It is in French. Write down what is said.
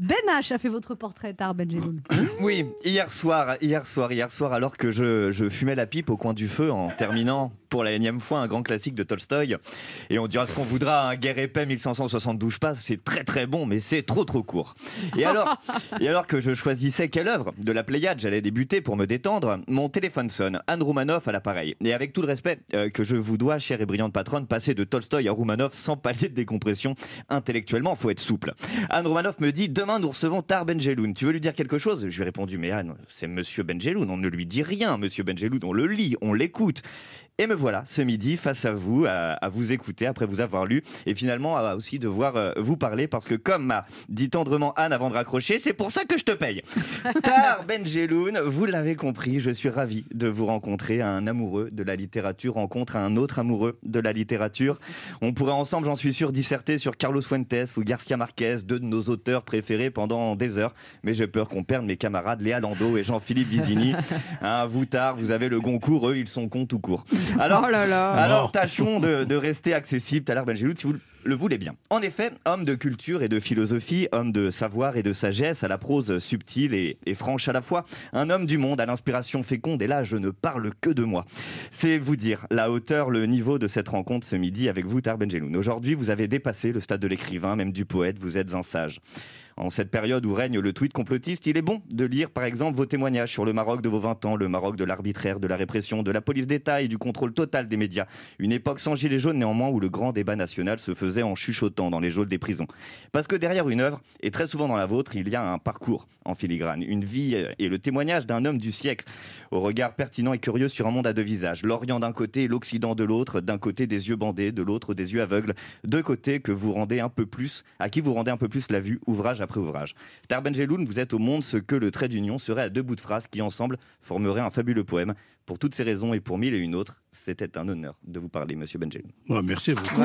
Ben H a fait votre portrait, tard, Benjamin. Oui, hier soir, hier soir, hier soir, alors que je fumais la pipe au coin du feu en terminant pour la énième fois un grand classique de Tolstoï. Et on dira ce qu'on voudra, un hein. Guerre épais 1572 pas, c'est très très bon, mais c'est trop trop court. Et alors, et alors que je choisissais quelle œuvre de la Pléiade j'allais débuter pour me détendre, mon téléphone sonne. Anne Roumanoff à l'appareil. Et avec tout le respect euh, que je vous dois, chère et brillante patronne, passer de Tolstoï à Roumanoff sans palier de décompression intellectuellement, faut être souple. Anne Roumanoff me dit Demain, nous recevons Tar Benjeloun. Tu veux lui dire quelque chose Je lui ai répondu Mais Anne, c'est monsieur Benjeloun, on ne lui dit rien, monsieur Benjeloun, on le lit, on l'écoute. Et me voilà ce midi face à vous, à, vous écouter après vous avoir lu et finalement à aussi devoir voir euh, vous parler parce que comme m'a dit tendrement Anne avant de raccrocher, c'est pour ça que je te paye. Tar Benjeloun, vous l'avez compris, je suis ravi de vous rencontrer. Un amoureux de la littérature rencontre un autre amoureux de la littérature. On pourrait ensemble, j'en suis sûr, disserter sur Carlos Fuentes ou Garcia Marquez, deux de nos auteurs préférés pendant des heures. Mais j'ai peur qu'on perde mes camarades Léa Lando et Jean-Philippe Vizini. Hein, vous, Tar, vous avez le Goncourt, eux, ils sont cons tout court. Alors, oh alors tâchons de, rester accessible, Talar Benjeloud, si vous le voulez bien. En effet, homme de culture et de philosophie, homme de savoir et de sagesse, à la prose subtile et, franche à la fois, un homme du monde à l'inspiration féconde, et là je ne parle que de moi. C'est vous dire la hauteur, le niveau de cette rencontre ce midi avec vous, Tar Benjeloun. Aujourd'hui, vous avez dépassé le stade de l'écrivain, même du poète, vous êtes un sage. En cette période où règne le tweet complotiste, il est bon de lire par exemple vos témoignages sur le Maroc de vos 20 ans, le Maroc de l'arbitraire, de la répression, de la police d'État et du contrôle total des médias. Une époque sans gilets jaunes, néanmoins où le grand débat national se faisait en chuchotant dans les geôles des prisons. Parce que derrière une œuvre, et très souvent dans la vôtre, il y a un parcours en filigrane, une vie et le témoignage d'un homme du siècle, au regard pertinent et curieux sur un monde à deux visages, l'Orient d'un côté l'Occident de l'autre, d'un côté des yeux bandés, de l'autre des yeux aveugles, deux côtés que vous rendez un peu plus, à qui vous rendez un peu plus la vue, ouvrage à ouvrage. Tar Benjeloun, vous êtes au monde ce que le trait d'union serait à deux bouts de phrase qui, ensemble, formeraient un fabuleux poème. Pour toutes ces raisons et pour mille et une autres, c'était un honneur de vous parler, monsieur Benjeloun. merci beaucoup.